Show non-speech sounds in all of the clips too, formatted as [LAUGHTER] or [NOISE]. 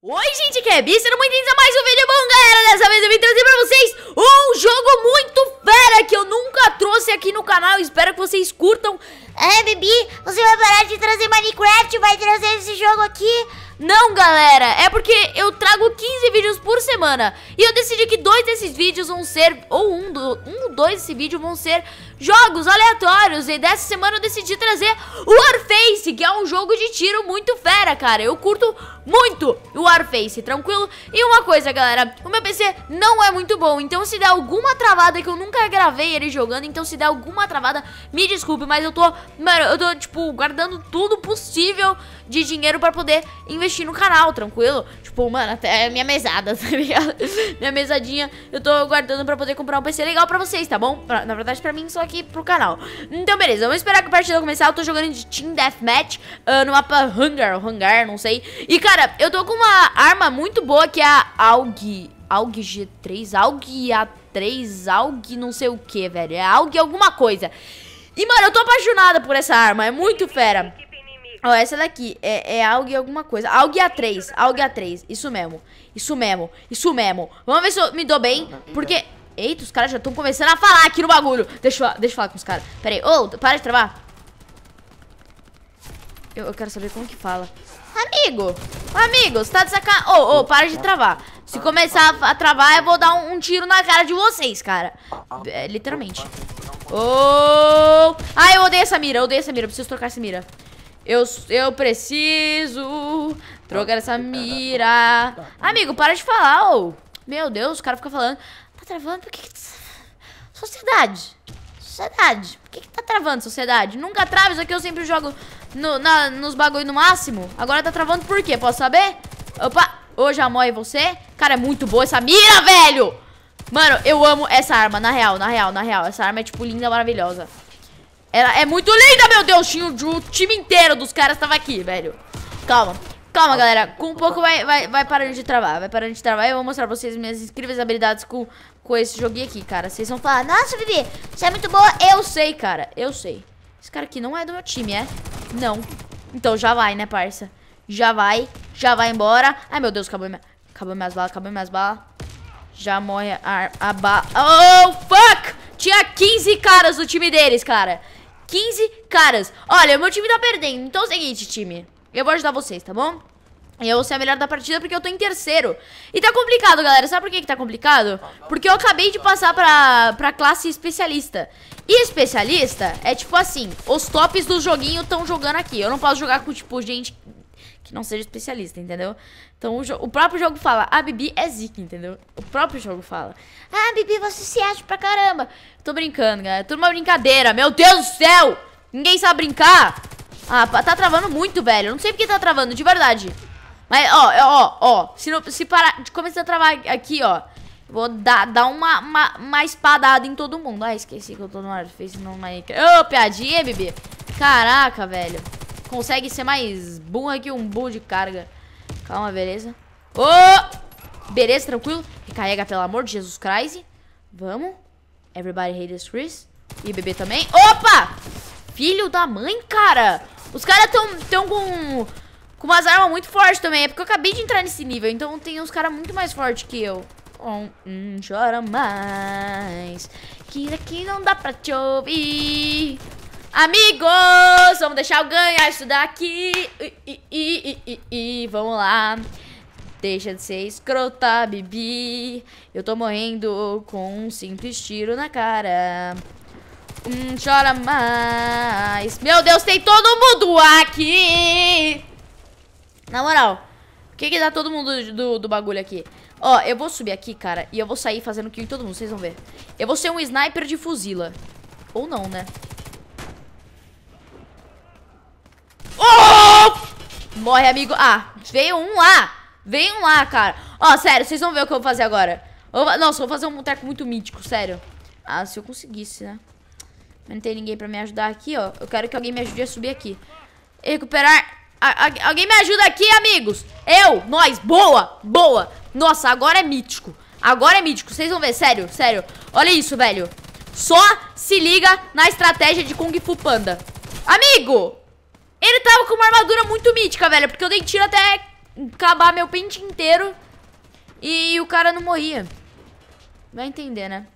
Oi, gente, que é Bi, sejam muito bem-vindos a mais um vídeo bom, galera! Dessa vez eu vim trazer pra vocês um jogo muito fera que eu nunca trouxe aqui no canal. Espero que vocês curtam. É, Bibi, você vai parar de trazer Minecraft? Vai trazer esse jogo aqui? Não, galera, é porque eu trago 15 vídeos por semana E eu decidi que dois desses vídeos vão ser, ou um, do, um dois desse vídeo vão ser jogos aleatórios E dessa semana eu decidi trazer Warface, que é um jogo de tiro muito fera, cara Eu curto muito o Warface, tranquilo? E uma coisa, galera, o meu PC não é muito bom, então se der alguma travada que eu nunca gravei ele jogando, então se der alguma travada, me desculpe, mas eu tô, mano, eu tô, tipo, guardando tudo possível de dinheiro pra poder investir no canal, tranquilo? Tipo, mano, até minha mesada, [LAUGHS] tá ligado? minha mesadinha, eu tô guardando pra poder comprar um PC legal pra vocês, tá bom? Pra, na verdade, pra mim, só aqui pro canal. Então, beleza, vamos esperar que a partida começar. Eu tô jogando de Team Deathmatch uh, no mapa Hangar, Hangar, não sei. E, cara, eu tô com uma arma muito boa que é a AUG... AUG G3, AUG A3, AUG não sei o que, velho. É AUG alguma coisa. E, mano, eu tô apaixonada por essa arma. É muito fera. Ó, essa daqui é, é AUG alguma coisa. AUG A3, AUG A3. Isso mesmo. Isso mesmo. Isso mesmo. Vamos ver se eu me dou bem, porque... Eita, os caras já estão começando a falar aqui no bagulho. Deixa eu, deixa eu falar com os caras. Pera aí. Ô, oh, para de travar. Eu, eu quero saber como que fala. Amigo! Amigo, você tá de sacanagem. Ô, oh, ô, oh, para de travar. Se começar a travar, eu vou dar um, um tiro na cara de vocês, cara. É, literalmente. Oh! Ah, eu odeio essa mira, eu odeio essa mira. Eu preciso trocar essa mira. Eu, eu preciso trocar essa mira. Amigo, para de falar, ô. Oh. Meu Deus, o cara fica falando. Tá travando? Por que, que... Tá sociedade. Sociedade. Por que, que tá travando, sociedade? Nunca trava, isso aqui eu sempre jogo no, na, nos bagulho no máximo. Agora tá travando por quê? Posso saber? Opa! Hoje a e você. Cara, é muito boa essa mira, velho. Mano, eu amo essa arma, na real, na real, na real. Essa arma é, tipo, linda, maravilhosa. Ela é muito linda, meu Deus. Tinha o time inteiro dos caras tava aqui, velho. Calma. Calma, galera. Com um pouco vai, vai, vai parando de travar. Vai parando de travar. Eu vou mostrar pra vocês minhas incríveis habilidades com, com esse joguinho aqui, cara. Vocês vão falar, nossa, Vivi, você é muito boa. Eu sei, cara. Eu sei. Esse cara aqui não é do meu time, é? Não. Então já vai, né, parça? Já vai. Já vai embora. Ai, meu Deus, acabou, minha... acabou minhas balas, acabou minhas balas. Já morre a, a bala. Oh, fuck! Tinha 15 caras do time deles, cara. 15 caras. Olha, meu time tá perdendo. Então é o seguinte, time. Eu vou ajudar vocês, tá bom? Eu vou ser a melhor da partida porque eu tô em terceiro. E tá complicado, galera. Sabe por que, que tá complicado? Porque eu acabei de passar pra, pra classe especialista. E especialista é tipo assim, os tops do joguinho estão jogando aqui. Eu não posso jogar com, tipo, gente que não seja especialista, entendeu? Então o, o, próprio jogo fala, a ah, Bibi é zica, entendeu? O próprio jogo fala, ah, Bibi, você se acha pra caramba. Tô brincando, galera, é tudo uma brincadeira, meu Deus do céu! Ninguém sabe brincar! Ah, tá travando muito, velho, não sei porque tá travando, de verdade. Mas, ó, é, ó, ó, se, não, se parar, começar a travar aqui, ó, Vou dar, dar uma, uma, uma, espadada em todo mundo. Ah, esqueci que eu tô no ar no Minecraft. Ô, oh, piadinha, bebê. Caraca, velho consegue ser mais bom aqui um bull de carga. Calma, beleza. Ô! Oh! Beleza, tranquilo. Recarrega, pelo amor de Jesus Christ. Vamos. Everybody hates Chris. E bebê também. Opa! Filho da mãe, cara. Os caras tão, tão com, com umas armas muito fortes também. É porque eu acabei de entrar nesse nível. Então tem uns caras muito mais fortes que eu. Um, chora mais. Que daqui não dá pra te ouvir. Amigos, vamos deixar o ganhar estudar aqui. I, I, I, vamos lá. Deixa de ser escrota, Bibi. Eu tô morrendo com um simples tiro na cara. Hum, chora mais. Meu Deus, tem todo mundo aqui. Na moral, o que que dá todo mundo do, do bagulho aqui? Ó, eu vou subir aqui, cara, e eu vou sair fazendo kill em todo mundo, vocês vão ver. Eu vou ser um sniper de fuzila. Ou não, né? Oh! Morre, amigo. Ah, veio um lá. Veio um lá, cara. Ó, oh, sério, vocês vão ver o que eu vou fazer agora. Eu, nossa, vou fazer um boteco muito mítico, sério. Ah, se eu conseguisse, né? Mas não tem ninguém pra me ajudar aqui, ó. Eu quero que alguém me ajude a subir aqui. recuperar... A, a, alguém me ajuda aqui, amigos. Eu, nós, boa, boa. Nossa, agora é mítico. Agora é mítico, vocês vão ver, sério, sério. Olha isso, velho. Só se liga na estratégia de Kung Fu Panda. Amigo, ele tava com uma armadura muito mítica, velho. Porque eu dei tiro até acabar meu pente inteiro. E o cara não morria. Vai entender, né?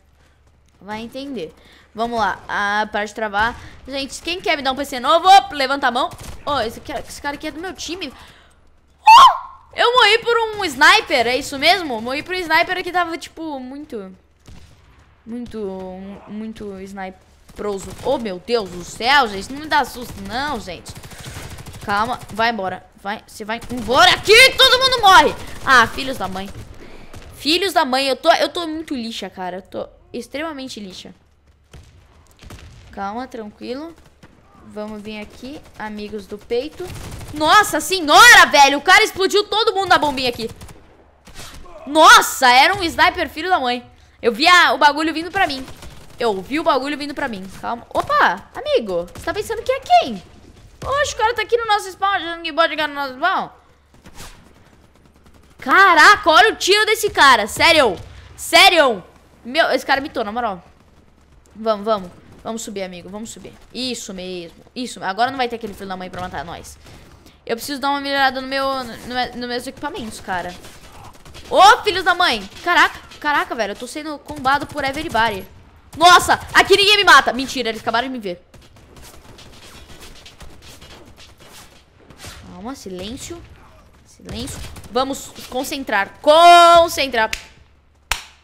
Vai entender. Vamos lá. Ah, para de travar. Gente, quem quer me dar um PC novo? Op, levanta a mão. Oh, esse, esse cara aqui é do meu time. Oh! Eu morri por um sniper, é isso mesmo? Morri por um sniper que tava, tipo, muito... Muito... Muito sniper leproso. Oh, meu Deus do céu, gente. Não me dá susto, não, gente. Calma. Vai embora. Vai. Você vai embora aqui. Todo mundo morre. Ah, filhos da mãe. Filhos da mãe. Eu tô, eu tô muito lixa, cara. Eu tô extremamente lixa. Calma, tranquilo. Vamos vir aqui. Amigos do peito. Nossa senhora, velho. O cara explodiu todo mundo na bombinha aqui. Nossa, era um sniper filho da mãe. Eu a o bagulho vindo pra mim. Eu ouvi o bagulho vindo pra mim. Calma. Opa, amigo. Você tá pensando que é quem? Oxe, o cara tá aqui no nosso spawn. Achando que pode chegar no nosso spawn. Caraca, olha o tiro desse cara. Sério. Sério. Meu, esse cara mitou, na moral. Vamos, vamos. Vamos subir, amigo. Vamos subir. Isso mesmo. Isso. Agora não vai ter aquele filho da mãe pra matar nós. Eu preciso dar uma melhorada no meu, no, nos meus equipamentos, cara. Ô, oh, filhos da mãe! Caraca, caraca, velho. Eu tô sendo combado por everybody. Nossa, aqui ninguém me mata. Mentira, eles acabaram de me ver. Calma, silêncio. Silêncio. Vamos concentrar. Concentrar.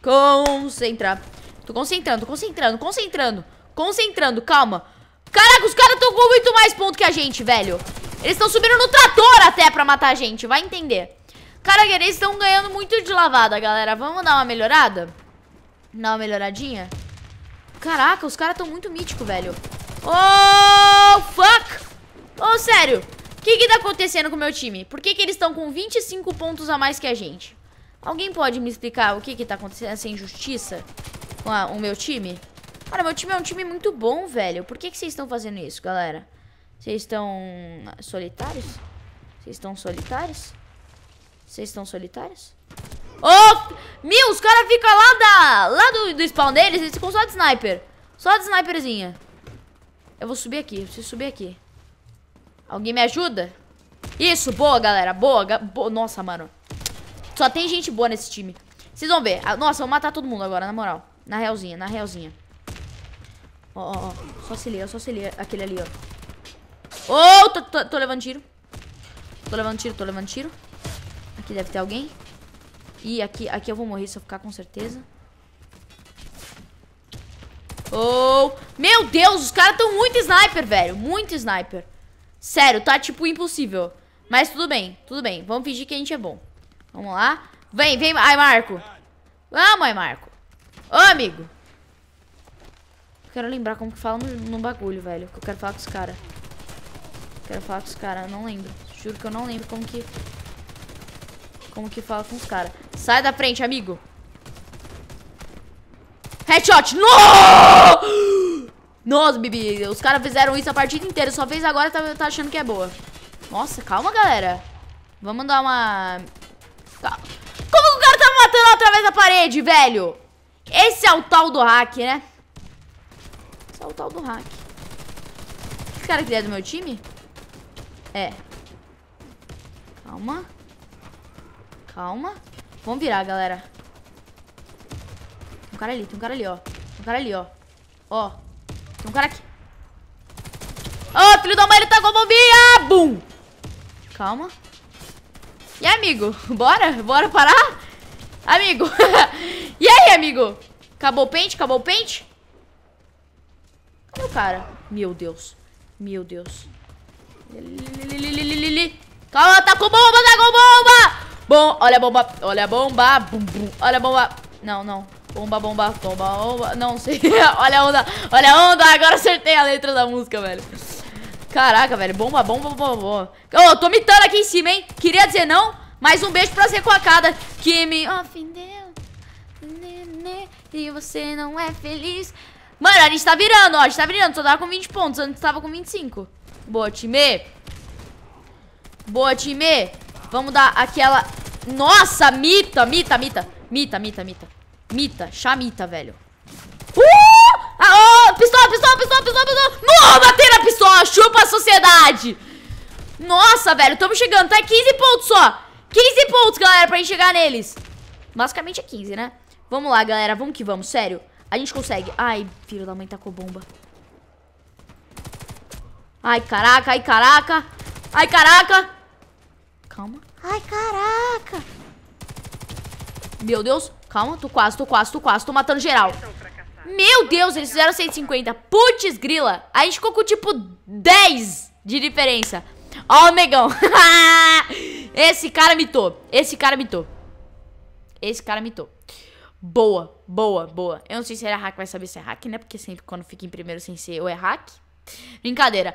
Concentrar. Tô concentrando, concentrando, concentrando. Concentrando, calma. Caraca, os caras estão com muito mais ponto que a gente, velho. Eles estão subindo no trator até pra matar a gente, vai entender. Caraca, eles estão ganhando muito de lavada, galera. Vamos dar uma melhorada? Dar uma melhoradinha? Caraca, os caras estão muito mítico, velho. Oh, fuck! Oh, sério. O que que tá acontecendo com o meu time? Por que que eles estão com 25 pontos a mais que a gente? Alguém pode me explicar o que que tá acontecendo, essa injustiça com a, o meu time? Cara, meu time é um time muito bom, velho. Por que que vocês estão fazendo isso, galera? Vocês estão solitários? Vocês estão solitários? Vocês estão solitários? Oh, meu, os caras ficam lá, da, lá do, do spawn deles, eles ficam só de sniper. Só de sniperzinha. Eu vou subir aqui, eu preciso subir aqui. Alguém me ajuda? Isso, boa, galera, boa, boa. Nossa, mano. Só tem gente boa nesse time. Vocês vão ver. Ah, nossa, eu vou matar todo mundo agora, na moral. Na realzinha, na realzinha. Ó, ó, ó. Só se lê, só se lê aquele ali, ó. Oh, tô, tô, tô levando tiro. Tô levando tiro, tô levando tiro. Aqui deve ter alguém. Ih, aqui, aqui eu vou morrer se eu ficar com certeza. Oh! Meu Deus, os caras estão muito sniper, velho. Muito sniper. Sério, tá tipo impossível. Mas tudo bem, tudo bem. Vamos fingir que a gente é bom. Vamos lá. Vem, vem. Ai, Marco. Vamos, ai, Marco. Ô, amigo. Eu quero lembrar como que fala no, no bagulho, velho. Que eu quero falar com os caras. Quero falar com os caras. Não lembro. Juro que eu não lembro como que como que fala com os caras. Sai da frente, amigo. Headshot! No! Nossa, Bibi, os caras fizeram isso a partida inteira. Só fez agora e tá, tá achando que é boa. Nossa, calma, galera. Vamos dar uma... Calma. Tá. Como que o cara tá me matando através da parede, velho? Esse é o tal do hack, né? Esse é o tal do hack. Esse cara aqui é do meu time? É. Calma. Calma. Vamos virar, galera. Tem um cara ali, tem um cara ali, ó. Tem um cara ali, ó. Ó. Tem um cara aqui. Ó, oh, filho da mãe, ele tá com a bombinha! Bum! Calma. E aí, amigo? Bora? Bora parar? Amigo! [LAUGHS] e aí, amigo? Acabou o pente? Acabou o pente? Cadê o cara? Meu Deus. Meu Deus. Calma, tá com bomba, tá com bomba! Bom, olha a bomba. Olha a bomba. Bum, bum, olha a bomba. Não, não. Bomba, bomba, bomba, bomba. Não sei. [LAUGHS] olha a onda. Olha a onda. Agora acertei a letra da música, velho. Caraca, velho. Bomba, bomba, bomba, bomba. Ô, oh, tô mitando aqui em cima, hein? Queria dizer não, mais um beijo pra ser com a cada que me ofendeu. E você não é feliz. Mano, a gente tá virando, ó. A gente tá virando. Só tava com 20 pontos. Antes tava com 25. Boa, time. Boa, time vamos dar aquela... Nossa, mita, mita, mita. Mita, mita, mita. Mita, chamita, velho. Uh! Ah, oh, pistola, pistola, pistola, pistola, pistola. bater na pistola. Chupa a sociedade. Nossa, velho, estamos chegando. Tá 15 pontos só. 15 pontos, galera, pra gente chegar neles. Basicamente é 15, né? Vamos lá, galera. Vamos que vamos, sério. A gente consegue. Ai, filho da mãe tacou tá bomba. Ai, caraca, ai, caraca. Ai, caraca calma. Ai, caraca. Meu Deus. Calma, tô quase, tô quase, tô quase. Tô matando geral. Meu Deus, eles fizeram 150. Putz, grila. A gente ficou com, tipo, 10 de diferença. Ó o Megão. [LAUGHS] Esse cara mitou. Esse cara mitou. Esse cara mitou. Boa, boa, boa. Eu não sei se era é hack, vai saber se é hack, né? Porque sempre quando fica em primeiro sem ser, ou é hack. Brincadeira.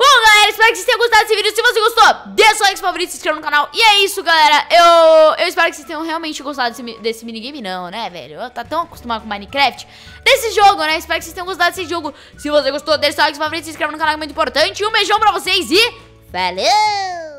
Bom, galera, espero que vocês tenham gostado desse vídeo. Se você gostou, dê seu like favorito, se inscreva no canal. E é isso, galera. Eu, eu espero que vocês tenham realmente gostado desse, desse minigame, não, né, velho? Eu tá tão acostumado com Minecraft. Desse jogo, né? Espero que vocês tenham gostado desse jogo. Se você gostou, dê seu like favorito, se inscreva no canal, é muito importante. Um beijão pra vocês e... Valeu!